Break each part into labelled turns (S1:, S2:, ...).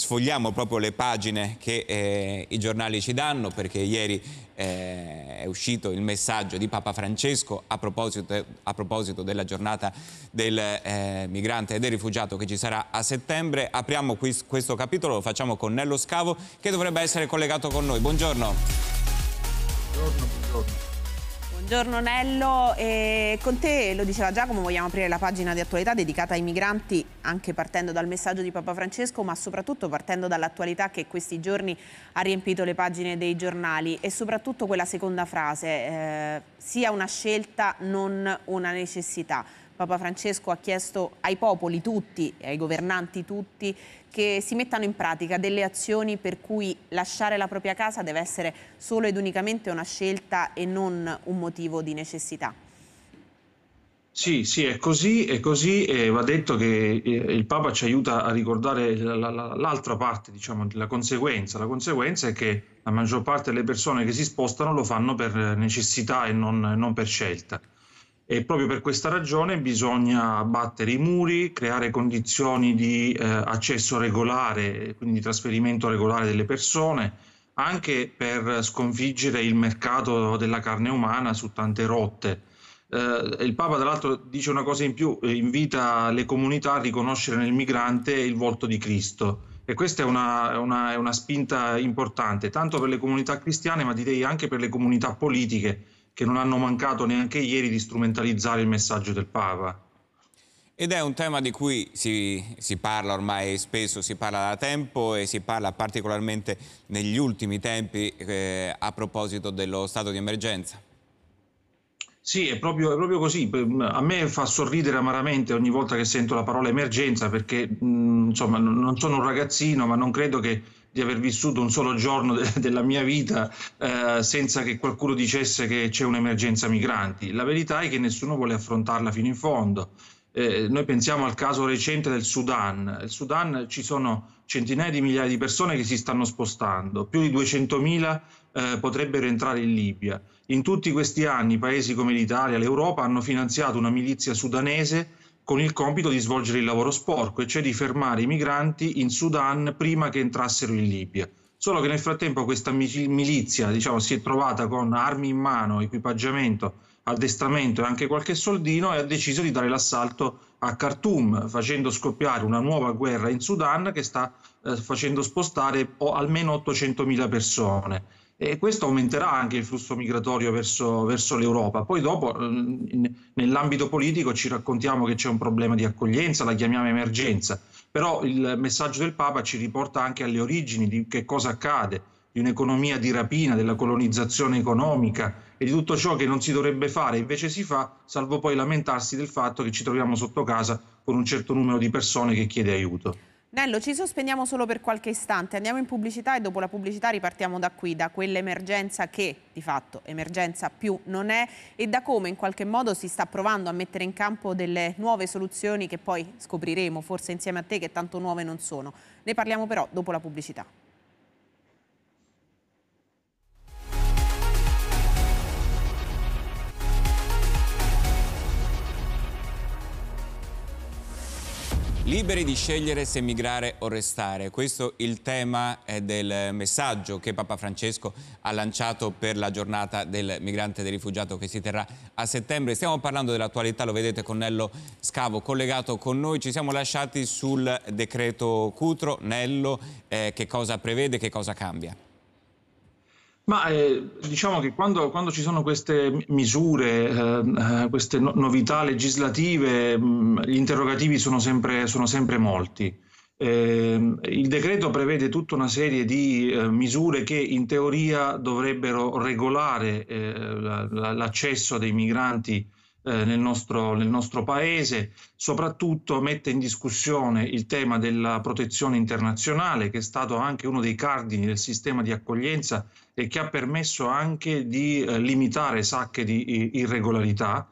S1: sfogliamo proprio le pagine che eh, i giornali ci danno perché ieri eh, è uscito il messaggio di Papa Francesco a proposito, a proposito della giornata del eh, migrante e del rifugiato che ci sarà a settembre. Apriamo qui, questo capitolo, lo facciamo con Nello Scavo che dovrebbe essere collegato con noi. Buongiorno. Buongiorno.
S2: Buongiorno Nello, e eh, con te lo diceva Giacomo, vogliamo aprire la pagina di attualità dedicata ai migranti, anche partendo dal messaggio di Papa Francesco, ma soprattutto partendo dall'attualità che questi giorni ha riempito le pagine dei giornali e soprattutto quella seconda frase, eh, sia una scelta non una necessità. Papa Francesco ha chiesto ai popoli tutti, e ai governanti tutti, che si mettano in pratica delle azioni per cui lasciare la propria casa deve essere solo ed unicamente una scelta e non un motivo di necessità.
S3: Sì, sì, è così, è così e va detto che eh, il Papa ci aiuta a ricordare l'altra parte, diciamo, della conseguenza. La conseguenza è che la maggior parte delle persone che si spostano lo fanno per necessità e non, non per scelta e proprio per questa ragione bisogna abbattere i muri, creare condizioni di eh, accesso regolare, quindi di trasferimento regolare delle persone, anche per sconfiggere il mercato della carne umana su tante rotte. Eh, il Papa, tra l'altro, dice una cosa in più, eh, invita le comunità a riconoscere nel migrante il volto di Cristo. E questa è una, una, è una spinta importante, tanto per le comunità cristiane, ma direi anche per le comunità
S1: politiche che non hanno mancato neanche ieri di strumentalizzare il messaggio del Papa. Ed è un tema di cui si, si, parla ormai spesso, si parla da tempo e si parla particolarmente negli ultimi tempi eh, a proposito dello stato di emergenza.
S3: Sì, è proprio, è proprio, così. A me fa sorridere amaramente ogni volta che sento la parola emergenza perché mh, mm, insomma, non sono un ragazzino, ma non credo che di aver vissuto un solo giorno de- della mia vita eh, senza che qualcuno dicesse che c'è un'emergenza migranti. La verità è che nessuno vuole affrontarla fino in fondo. Eh, noi pensiamo al caso recente del Sudan. Nel Sudan ci sono centinaia di migliaia di persone che si stanno spostando, più di 200.000 eh, potrebbero entrare in Libia. In tutti questi anni paesi come l'Italia, l'Europa hanno finanziato una milizia sudanese con il compito di svolgere il lavoro sporco, e cioè di fermare i migranti in Sudan prima che entrassero in Libia. Solo che nel frattempo questa milizia diciamo, si è trovata con armi in mano, equipaggiamento, addestramento e anche qualche soldino e ha deciso di dare l'assalto a Khartoum, facendo scoppiare una nuova guerra in Sudan che sta eh, facendo spostare almeno 800.000 persone e questo aumenterà anche il flusso migratorio verso, verso l'Europa. Poi dopo mm, nell'ambito politico ci raccontiamo che c'è un problema di accoglienza, la chiamiamo emergenza, però il messaggio del Papa ci riporta anche alle origini di che cosa accade, di un'economia di rapina, della colonizzazione economica e di tutto ciò che non si dovrebbe fare, invece si fa, salvo poi lamentarsi del fatto che ci troviamo sotto casa con un certo numero di persone che chiede aiuto.
S2: Nello, ci sospendiamo solo per qualche istante, andiamo in pubblicità e dopo la pubblicità ripartiamo da qui, da quell'emergenza che di fatto emergenza più non è e da come in qualche modo si sta provando a mettere in campo delle nuove soluzioni che poi scopriremo forse insieme a te che tanto nuove non sono. Ne parliamo però dopo la pubblicità.
S1: Liberi di scegliere se migrare o restare, questo è il tema eh, del messaggio che Papa Francesco ha lanciato per la giornata del migrante e del rifugiato che si terrà a settembre. Stiamo parlando dell'attualità, lo vedete con Nello Scavo collegato con noi, ci siamo lasciati sul decreto Cutro, Nello, eh, che cosa prevede, che cosa cambia?
S3: Ma eh, diciamo che quando, quando, ci sono queste misure, ehm, eh, queste no- novità legislative, mh, mm, gli interrogativi sono sempre, sono sempre molti. Eh, il decreto prevede tutta una serie di eh, misure che in teoria dovrebbero regolare eh, la, la, l'accesso dei migranti eh, nel, nostro, nel nostro paese, soprattutto mette in discussione il tema della protezione internazionale, che è stato anche uno dei cardini del sistema di accoglienza e che ha permesso anche di eh, limitare sacche di irregolarità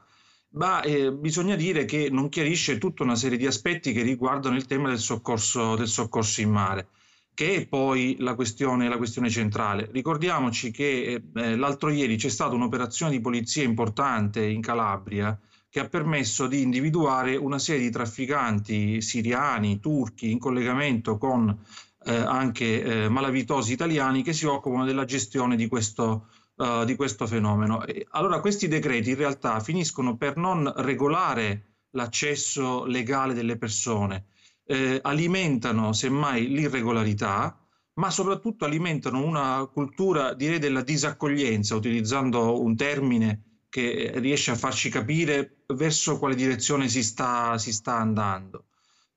S3: ma eh, bisogna dire che non chiarisce tutta una serie di aspetti che riguardano il tema del soccorso, del soccorso in mare che è poi la questione, la questione centrale. Ricordiamoci che eh, eh, l'altro ieri c'è stata un'operazione di polizia importante in Calabria che ha permesso di individuare una serie di trafficanti siriani, turchi, in collegamento con eh, anche eh, malavitosi italiani che si occupano della gestione di questo, uh, di questo fenomeno. E allora questi decreti in realtà finiscono per non regolare l'accesso legale delle persone, eh, alimentano semmai l'irregolarità, ma soprattutto alimentano una cultura, direi, della disaccoglienza, utilizzando un termine che riesce a farci capire verso quale direzione si sta, si sta andando.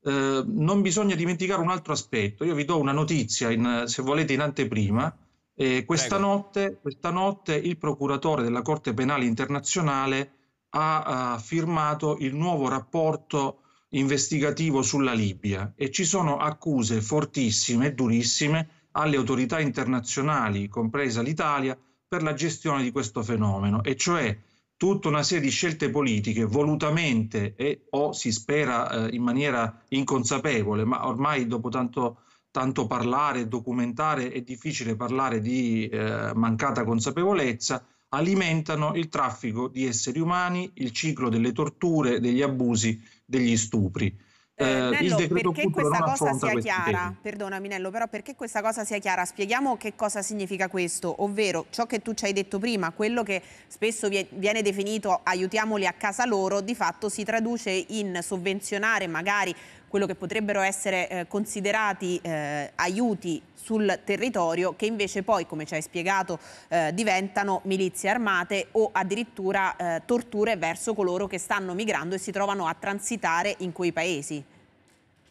S3: Eh, non bisogna dimenticare un altro aspetto. Io vi do una notizia, in, se volete, in anteprima. Eh, questa, notte, questa, notte, il procuratore della Corte Penale Internazionale ha, ha eh, firmato il nuovo rapporto investigativo sulla Libia e ci sono accuse fortissime e durissime alle autorità internazionali, compresa l'Italia, per la gestione di questo fenomeno, e cioè tutta una serie di scelte politiche volutamente e o si spera eh, in maniera inconsapevole, ma ormai dopo tanto, tanto parlare e documentare è difficile parlare di eh, mancata consapevolezza, alimentano il traffico di esseri umani, il ciclo delle torture, degli abusi, degli stupri. Eh, Minello, eh, perché questa cosa sia chiara,
S2: perdona Minello, però perché questa cosa sia chiara, spieghiamo che cosa significa questo, ovvero ciò che tu ci hai detto prima, quello che spesso viene definito aiutiamoli a casa loro, di fatto si traduce in sovvenzionare magari quello che potrebbero essere eh, considerati eh, aiuti sul territorio che invece poi, come ci hai spiegato, eh, diventano milizie armate o addirittura eh, torture verso coloro che stanno migrando e si trovano a transitare in quei paesi.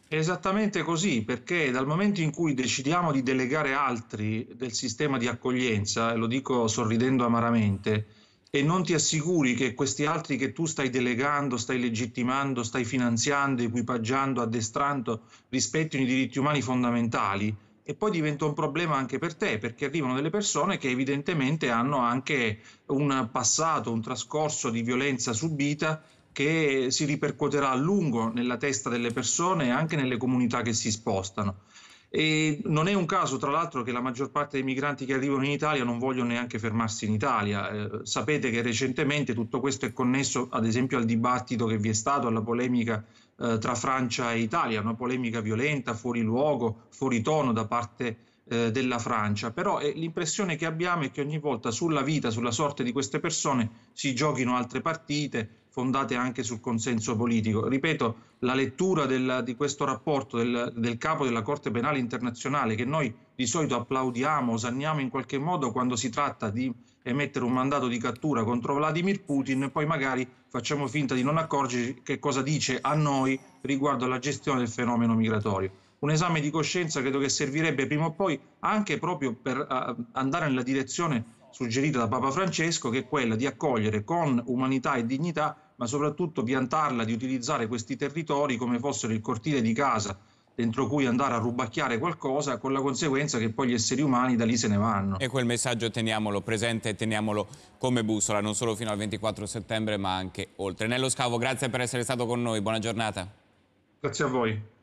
S3: Esattamente così, perché dal momento in cui decidiamo di delegare altri del sistema di accoglienza, e lo dico sorridendo amaramente, e non ti assicuri che questi altri che tu stai delegando, stai legittimando, stai finanziando, equipaggiando, addestrando, rispettino i diritti umani fondamentali, e poi diventa un problema anche per te, perché arrivano delle persone che evidentemente hanno anche un passato, un trascorso di violenza subita che si ripercuoterà a lungo nella testa delle persone e anche nelle comunità che si spostano. E non è un caso, tra l'altro, che la maggior parte dei migranti che arrivano in Italia non vogliono neanche fermarsi in Italia. Eh, sapete che recentemente tutto questo è connesso, ad esempio, al dibattito che vi è stato, alla polemica eh, tra Francia e Italia, una polemica violenta, fuori luogo, fuori tono da parte eh, della Francia, però eh, l'impressione che abbiamo è che ogni volta sulla vita, sulla sorte di queste persone si giochino altre partite fondate anche sul consenso politico. Ripeto, la lettura del, di questo rapporto del, del, capo della Corte Penale Internazionale, che noi di solito applaudiamo, osanniamo in qualche modo quando si tratta di emettere un mandato di cattura contro Vladimir Putin, e poi magari facciamo finta di non accorgerci che cosa dice a noi riguardo alla gestione del fenomeno migratorio un esame di coscienza credo che servirebbe prima o poi anche proprio per uh, andare nella direzione suggerita da Papa Francesco, che è quella di accogliere con umanità e dignità, ma soprattutto piantarla di utilizzare questi territori come fossero il cortile di casa dentro cui andare a rubacchiare qualcosa,
S1: con la conseguenza che poi gli esseri umani da lì se ne vanno. E quel messaggio teniamolo presente e teniamolo come bussola, non solo fino al 24 settembre, ma anche oltre. Nello Scavo, grazie per essere stato con noi, buona giornata. Grazie a voi.